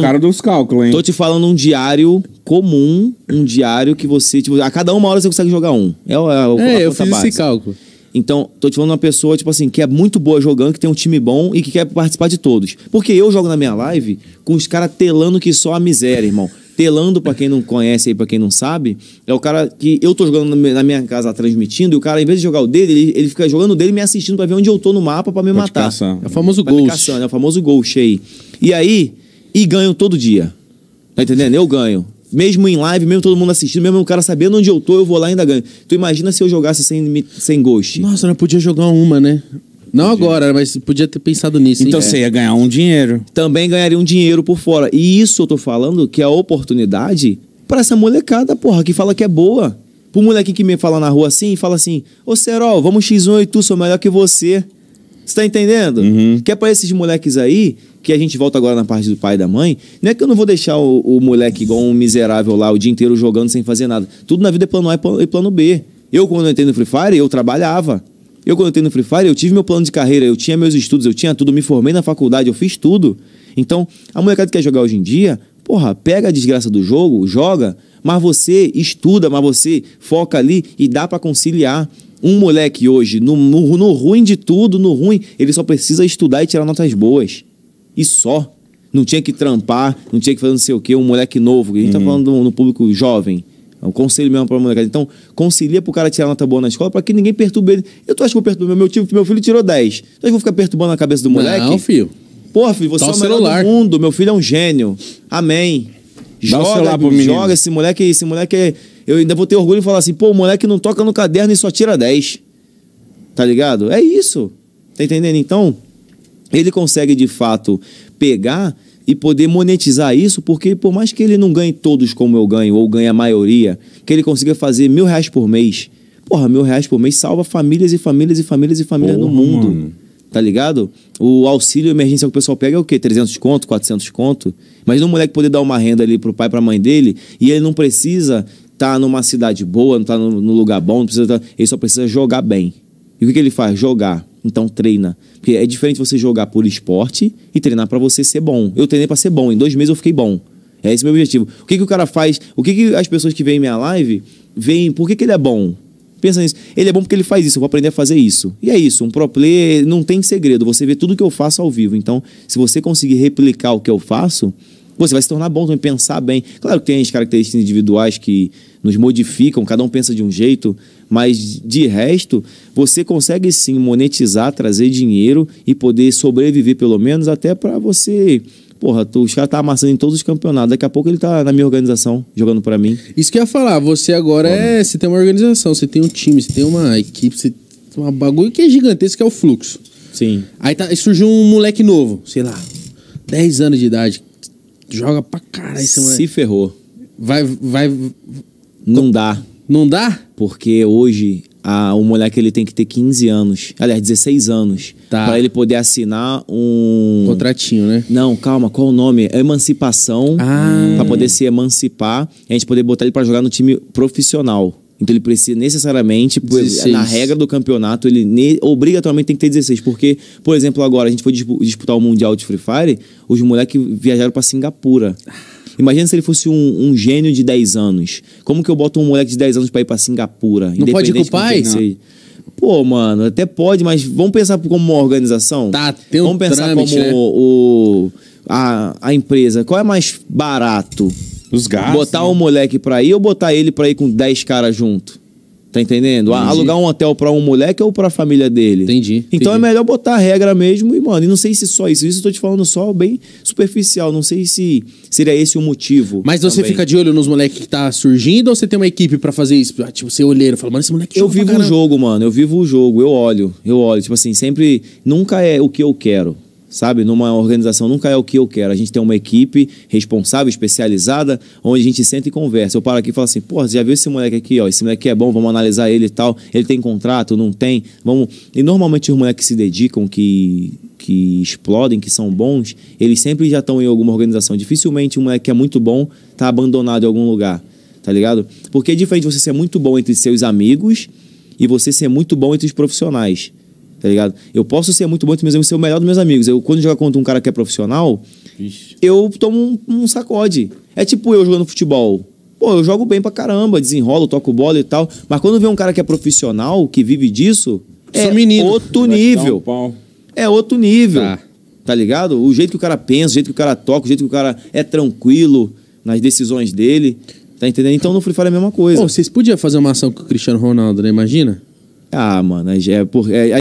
cara dos cálculos, hein? Tô te falando um diário comum, um diário que você, tipo, a cada uma hora você consegue jogar um. É, o, é, é eu fiz base. esse cálculo. Então, tô te falando uma pessoa, tipo assim, que é muito boa jogando, que tem um time bom e que quer participar de todos. Porque eu jogo na minha live com os caras telando que só a miséria, irmão. Telando, pra quem não conhece aí, pra quem não sabe, é o cara que eu tô jogando na minha casa transmitindo, e o cara, em vez de jogar o dele, ele, ele fica jogando o dele e me assistindo pra ver onde eu tô no mapa pra me Pode matar. Caçar. É o famoso gol ghost. Caçando, é o famoso ghost aí. E aí, e ganho todo dia. Tá entendendo? Eu ganho. Mesmo em live, mesmo todo mundo assistindo, mesmo o cara sabendo onde eu tô, eu vou lá e ainda ganho. Tu imagina se eu jogasse sem, sem ghost. Nossa, não podia jogar uma, né? Não podia. agora, mas podia ter pensado nisso. Então hein? É. você ia ganhar um dinheiro. Também ganharia um dinheiro por fora. E isso eu tô falando que é a oportunidade para essa molecada, porra, que fala que é boa. Pro moleque que me fala na rua assim, e fala assim: Ô Serol, vamos X1 e tu, sou melhor que você. Você tá entendendo? Uhum. Que é pra esses moleques aí, que a gente volta agora na parte do pai e da mãe, não é que eu não vou deixar o, o moleque igual um miserável lá o dia inteiro jogando sem fazer nada. Tudo na vida é plano A e plano B. Eu, quando eu entrei no Free Fire, eu trabalhava. Eu, quando eu entrei no Free Fire, eu tive meu plano de carreira, eu tinha meus estudos, eu tinha tudo, me formei na faculdade, eu fiz tudo. Então, a molecada que quer jogar hoje em dia, porra, pega a desgraça do jogo, joga, mas você estuda, mas você foca ali e dá para conciliar. Um moleque hoje, no, no, ruim de tudo, no ruim, ele só precisa estudar e tirar notas boas. E só. Não tinha que trampar, não tinha que fazer não sei o quê, um moleque novo. A gente uhum. tá hum. falando no, público jovem. É um conselho mesmo para molecada. Então, concilia pro cara tirar nota boa na escola para que ninguém perturbe ele. Eu tô acho que vou perturbar meu porque meu filho tirou 10. Então eu vou ficar perturbando a cabeça do moleque? Não, filho. Porra, filho, você Dá tá é o celular. melhor do mundo, meu filho é um gênio. Amém. Joga, joga menino. esse moleque, esse moleque é eu ainda vou ter orgulho e falar assim, pô, o moleque não toca no caderno e só tira 10. Tá ligado? É isso. Tá entendendo? Então, ele consegue de fato pegar e poder monetizar isso, porque por mais que ele não ganhe todos como eu ganho, ou ganhe a maioria, que ele consiga fazer mil reais por mês. Porra, mil reais por mês salva famílias e famílias e famílias e famílias Porra, no mundo. Mano. Tá ligado? O auxílio emergência que o pessoal pega é o quê? 300 conto, 400 conto? Mas um moleque poder dar uma renda ali pro pai, pra mãe dele, e ele não precisa tá numa cidade boa, não tá num, lugar bom, precisa, tá, ele só precisa jogar bem. E o que, que ele faz? Jogar. Então treina. Porque é diferente você jogar por esporte e treinar para você ser bom. Eu treinei para ser bom, em dois meses eu fiquei bom. É esse meu objetivo. O que, que o cara faz? O que, que as pessoas que veem minha live veem? Por que, que ele é bom? Pensa nisso. Ele é bom porque ele faz isso, eu vou aprender a fazer isso. E é isso, um pro player não tem segredo, você vê tudo que eu faço ao vivo. Então, se você conseguir replicar o que eu faço, você vai se tornar bom também, pensar bem. Claro que tem as características individuais que nos modificam, cada um pensa de um jeito, mas de resto, você consegue sim monetizar, trazer dinheiro e poder sobreviver pelo menos até para você porra, tu, os caras tá amassando em todos os campeonatos. Daqui a pouco ele tá na minha organização, jogando para mim. Isso que eu ia falar, você agora Como? é. Você tem uma organização, você tem um time, você tem uma equipe, você tem um bagulho que é gigantesco, que é o fluxo. Sim. Aí, tá, aí surgiu um moleque novo, sei lá, 10 anos de idade. Joga pra caralho moleque. Se ferrou. Vai, vai. Não dá. Não dá? Porque hoje a, o moleque ele tem que ter 15 anos, aliás, 16 anos, tá. para ele poder assinar um contratinho, né? Não, calma, qual o nome? Emancipação, ah. para poder se emancipar, e a gente poder botar ele para jogar no time profissional. Então ele precisa necessariamente, por, na regra do campeonato, ele ne, obrigatoriamente tem que ter 16. Porque, por exemplo, agora a gente foi disputar o Mundial de Free Fire, os moleques viajaram para Singapura. Imagina se ele fosse um, um, gênio de 10 anos. Como que eu boto um moleque de 10 anos para ir para Singapura? Não pode ir com o pai? Pô, mano, até pode, mas vamos pensar como uma organização? Tá, tem um Vamos pensar trâmite, como né? o, a, a empresa. Qual é mais barato? Os gastos. Botar né? um moleque pra ir ou botar ele pra ir com 10 caras junto? Tá entendendo? Ah, entendi. Alugar um hotel pra um moleque ou pra família dele? Entendi. Então entendi. é melhor botar a regra mesmo e, mano, e não sei se só isso. Isso eu tô te falando só bem superficial. Não sei se seria esse o motivo. Mas você também. fica de olho nos moleques que tá surgindo ou você tem uma equipe pra fazer isso? Ah, tipo, você olheiro, fala, mano, esse moleque Eu vivo o jogo, mano. Eu vivo o jogo. Eu olho. Eu olho. Tipo assim, sempre. Nunca é o que eu quero sabe? Numa organização nunca é o que eu quero. A gente tem uma equipe responsável, especializada, onde a gente senta e conversa. Eu paro aqui e falo assim, pô, já viu esse moleque aqui, ó? Esse moleque é bom, vamos analisar ele e tal. Ele tem contrato, não tem? Vamos. E normalmente os moleques se dedicam, que que explodem, que são bons, eles sempre já estão em alguma organização. Dificilmente um moleque que é muito bom tá abandonado em algum lugar, tá ligado? Porque é diferente você ser muito bom entre seus amigos e você ser muito bom entre os profissionais. Tá ligado? Eu posso ser muito bom entre meus amigos, ser o melhor dos meus amigos. Eu, quando eu jogar contra um cara que é profissional, Ixi. eu tomo um, um, sacode. É tipo eu jogando futebol. Pô, eu jogo bem pra caramba, desenrolo, toco bola e tal. Mas quando vê um cara que é profissional, que vive disso, é outro nível. Um é outro nível. Tá. tá ligado? O jeito que o cara pensa, o jeito que o cara toca, o jeito que o cara é tranquilo nas decisões dele. Tá entendendo? Então no Free Fire é a mesma coisa. Pô, vocês podiam fazer uma ação com o Cristiano Ronaldo, né? Imagina? Ah, mano, é, por, é, é...